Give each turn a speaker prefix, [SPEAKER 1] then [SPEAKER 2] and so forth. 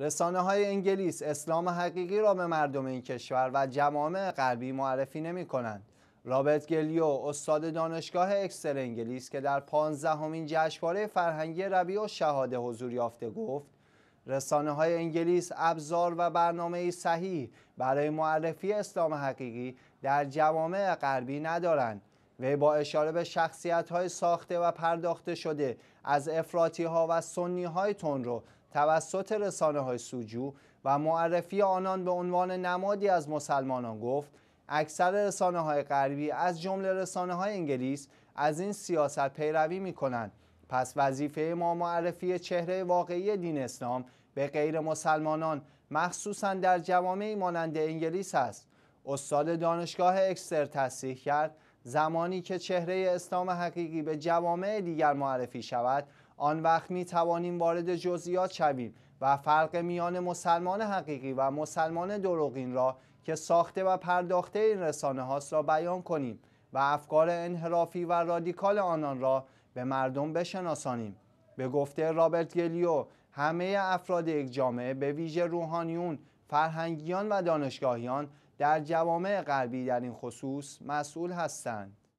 [SPEAKER 1] رسانه های انگلیس اسلام حقیقی را به مردم این کشور و جوامع غربی معرفی نمی کنند. رابرت گلیو استاد دانشگاه اکستر انگلیس که در پانزدهمین جشنواره فرهنگی ربیع و شهاده حضور یافته گفت رسانه های انگلیس ابزار و برنامه صحیح برای معرفی اسلام حقیقی در جوامع غربی ندارند وی با اشاره به شخصیت های ساخته و پرداخته شده از افراتی ها و سنی های تون رو توسط رسانه های سوجو و معرفی آنان به عنوان نمادی از مسلمانان گفت اکثر رسانه های غربی از جمله رسانه های انگلیس از این سیاست پیروی می کنند پس وظیفه ما معرفی چهره واقعی دین اسلام به غیر مسلمانان مخصوصا در جوامعی مانند انگلیس است استاد دانشگاه اکستر تصریح کرد زمانی که چهره اسلام حقیقی به جوامع دیگر معرفی شود آن وقت می توانیم وارد جزئیات شویم و فرق میان مسلمان حقیقی و مسلمان دروغین را که ساخته و پرداخته این رسانه هاست را بیان کنیم و افکار انحرافی و رادیکال آنان را به مردم بشناسانیم به گفته رابرت گلیو همه افراد یک جامعه به ویژه روحانیون، فرهنگیان و دانشگاهیان در جوامع غربی در این خصوص مسئول هستند